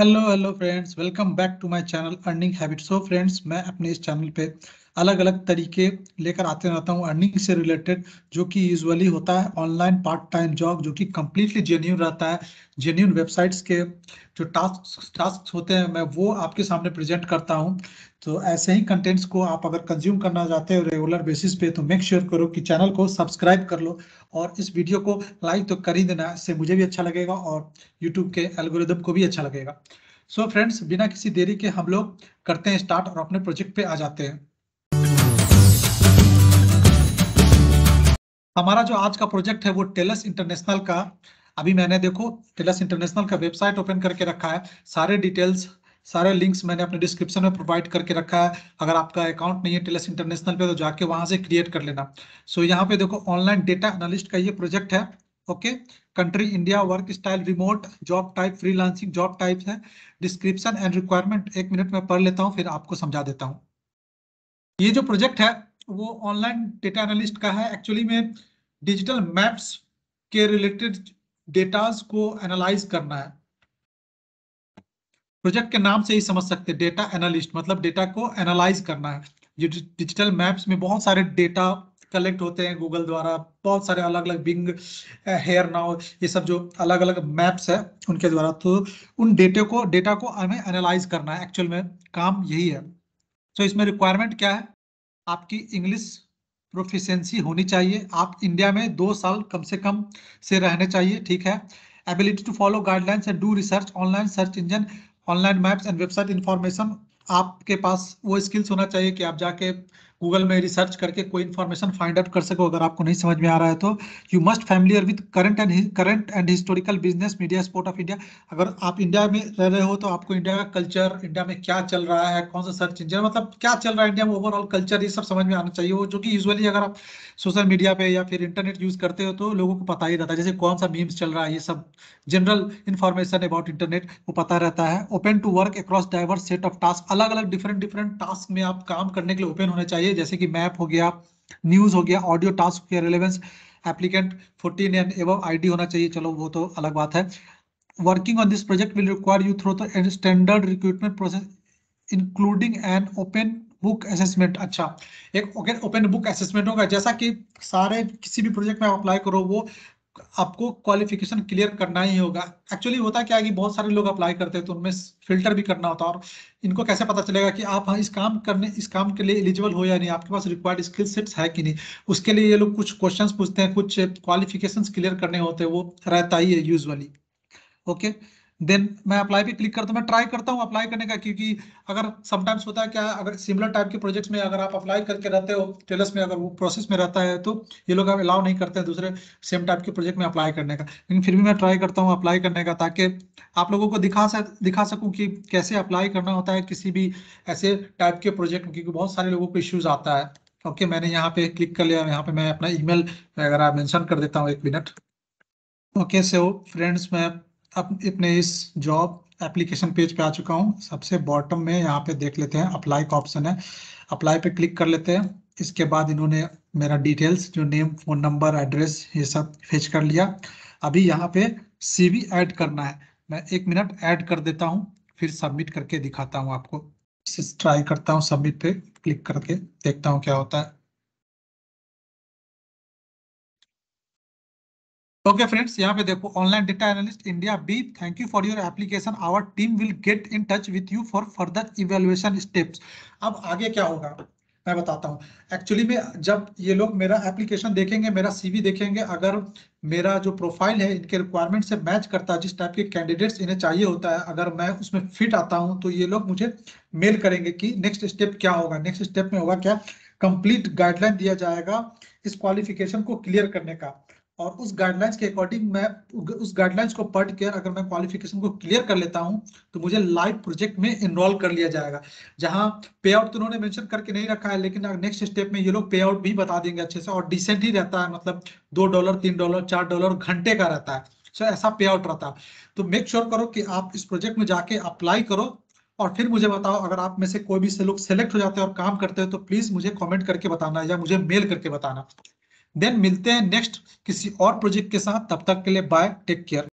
Hello hello friends welcome back to my channel earning habit so friends मैं अपने इस channel पे अलग अलग तरीके लेकर आते रहता हूँ अर्निंग से रिलेटेड जो कि यूजुअली होता है ऑनलाइन पार्ट टाइम जॉब जो कि कम्प्लीटली जेन्यून रहता है जेन्यून वेबसाइट्स के जो टास्क टास्क होते हैं मैं वो आपके सामने प्रेजेंट करता हूँ तो ऐसे ही कंटेंट्स को आप अगर कंज्यूम करना चाहते हो रेगुलर बेसिस पे तो मेक श्योर sure करो कि चैनल को सब्सक्राइब कर लो और इस वीडियो को लाइक तो कर ही देना इससे मुझे भी अच्छा लगेगा और यूट्यूब के एल्गोरिदम को भी अच्छा लगेगा सो so फ्रेंड्स बिना किसी देरी के हम लोग करते हैं स्टार्ट और अपने प्रोजेक्ट पे आ जाते हैं हमारा जो आज का प्रोजेक्ट है वो टेलस इंटरनेशनल का अभी मैंने देखो टेलस इंटरनेशनल का वेबसाइट ओपन करके रखा है सारे डिटेल्स सारे लिंक्स मैंने अपने डिस्क्रिप्शन में प्रोवाइड करके रखा है अगर आपका अकाउंट नहीं है टेलस इंटरनेशनल पे तो जाके वहां से क्रिएट कर लेना सो so, यहाँ पे देखो ऑनलाइन डेटा एनालिस्ट का ये प्रोजेक्ट है okay country India work style remote job type freelancing job type है डिस्क्रिप्शन एंड रिक्वायरमेंट एक मिनट में पढ़ लेता हूँ फिर आपको समझा देता हूँ ये जो प्रोजेक्ट है वो ऑनलाइन डेटा एनालिस्ट का है एक्चुअली में डिजिटल मैप्स के रिलेटेड डेटाज को एनालाइज करना है प्रोजेक्ट के नाम से ही समझ सकते हैं डेटा एनालिस्ट मतलब डेटा को एनालाइज करना है जो डिजिटल मैप्स में बहुत सारे डेटा कलेक्ट होते हैं गूगल द्वारा बहुत सारे अलग अलग बिंग हेयर नाउ ये सब जो अलग अलग मैप्स है उनके द्वारा तो उन डेटे को डेटा को हमें एनालाइज करना है एक्चुअल में काम यही है तो so, इसमें रिक्वायरमेंट क्या है आपकी इंग्लिश प्रोफिशेंसी होनी चाहिए आप इंडिया में दो साल कम से कम से रहने चाहिए ठीक है ability to follow guidelines and do research online search engine online maps and website information आपके पास वो स्किल्स होना चाहिए कि आप जाके गूगल में रिसर्च करके कोई इन्फॉर्मेशन फाइंड आउट कर सको अगर आपको नहीं समझ में आ रहा है तो you must familiar with current and current and historical business media sport of India अगर आप इंडिया में रह रहे हो तो आपको इंडिया का कल्चर इंडिया में क्या चल रहा है कौन सा सर्च इंजन मतलब क्या चल रहा है इंडिया में ओवरऑल कल्चर ये सब समझ में आना चाहिए वो जो कि यूजली अगर आप सोशल मीडिया पे या फिर इंटरनेट यूज करते हो तो लोगों को पता ही रहता है जैसे कौन सा मीम्स चल रहा है ये सब जनरल इन्फॉर्मेशन अबाउट इंटरनेट वो पता रहता है open to work across diverse set of task अलग अलग डिफरेंट डिफरेंट टास्क में आप काम करने के लिए ओपन होने चाहिए चाहिए जैसे कि मैप हो गया न्यूज हो गया ऑडियो टास्क हो गया रिलेवेंस एप्लीकेंट फोर्टीन एन एवं आई होना चाहिए चलो वो तो अलग बात है working on this project will require you through standard recruitment process including an open book assessment अच्छा एक ओपन बुक असेसमेंट होगा जैसा कि सारे किसी भी प्रोजेक्ट में आप अप्लाई करो वो आपको क्वालिफिकेशन क्लियर करना ही होगा एक्चुअली होता क्या है कि बहुत सारे लोग अप्लाई करते हैं तो उनमें फिल्टर भी करना होता है और इनको कैसे पता चलेगा कि आप हाँ इस काम करने इस काम के लिए एलिजिबल हो या नहीं आपके पास रिक्वायर्ड स्किल सेट्स है कि नहीं उसके लिए ये लोग कुछ क्वेश्चन पूछते हैं कुछ क्वालिफिकेशन क्लियर करने होते हैं वो रहता ही है यूजली ओके okay? देन मैं अप्लाई पे क्लिक करता हूँ मैं ट्राई करता हूँ अप्लाई करने का क्योंकि अगर समटाइम्स होता है क्या अगर सिमिलर टाइप के प्रोजेक्ट्स में अगर आप अप्लाई करके रहते हो टेलर्स में अगर वो प्रोसेस में रहता है तो ये लोग अलाउ नहीं करते हैं दूसरे सेम टाइप के प्रोजेक्ट में अप्लाई करने का लेकिन फिर भी मैं ट्राई करता हूँ अप्लाई करने का ताकि आप लोगों को दिखा सक दिखा सकूँ कि कैसे अप्लाई करना होता है किसी भी ऐसे टाइप के प्रोजेक्ट में क्योंकि बहुत सारे लोगों को इश्यूज आता है ओके मैंने यहाँ पे क्लिक कर लिया यहाँ पे मैं अपना ई मेल वगैरह मैंशन कर देता हूँ एक मिनट ओके सो फ्रेंड्स मैं अपने इस जॉब एप्लीकेशन पेज पे आ चुका हूँ सबसे बॉटम में यहाँ पे देख लेते हैं अप्लाई का ऑप्शन है अप्लाई पे क्लिक कर लेते हैं इसके बाद इन्होंने मेरा डिटेल्स जो नेम फ़ोन नंबर एड्रेस ये सब फेच कर लिया अभी यहाँ पे सीवी ऐड करना है मैं एक मिनट ऐड कर देता हूँ फिर सबमिट करके दिखाता हूँ आपको ट्राई करता हूँ सबमिट पे क्लिक करके देखता हूँ क्या होता है Okay, friends, यहाँ पे देखो online data analyst India B. Thank you for your application. Our team will get in touch with you for further evaluation steps. अब आगे क्या होगा मैं बताता हूँ एक्चुअली में जब ये लोग मेरा एप्लीकेशन देखेंगे मेरा सीवी देखेंगे अगर मेरा जो प्रोफाइल है इनके रिक्वायरमेंट से मैच करता है जिस टाइप के कैंडिडेट्स इन्हें चाहिए होता है अगर मैं उसमें फिट आता हूँ तो ये लोग मुझे मेल करेंगे कि नेक्स्ट स्टेप क्या होगा नेक्स्ट स्टेप में होगा क्या कंप्लीट गाइडलाइन दिया जाएगा इस क्वालिफिकेशन को क्लियर करने का और उस गाइडलाइंस के अकॉर्डिंग मैं उस गाइडलाइंस को पढ़ कर अगर मैं क्वालिफिकेशन को क्लियर कर लेता हूँ तो मुझे लाइव प्रोजेक्ट में इनरोल कर लिया जाएगा जहां पे आउट तो उन्होंने मेंशन करके नहीं रखा है लेकिन नेक्स्ट स्टेप में ये लोग पे आउट भी बता देंगे अच्छे से और डिसेंट ही रहता है मतलब दो डॉलर तीन डॉलर चार डॉलर घंटे का रहता है सो ऐसा पे आउट रहता है तो मेक श्योर sure करो कि आप इस प्रोजेक्ट में जाके अप्लाई करो और फिर मुझे बताओ अगर आप में से कोई भी से लोग सेलेक्ट हो जाते हैं और काम करते हैं तो प्लीज मुझे कमेंट करके बताना या मुझे मेल करके बताना देन मिलते हैं नेक्स्ट किसी और प्रोजेक्ट के साथ तब तक के लिए बाय टेक केयर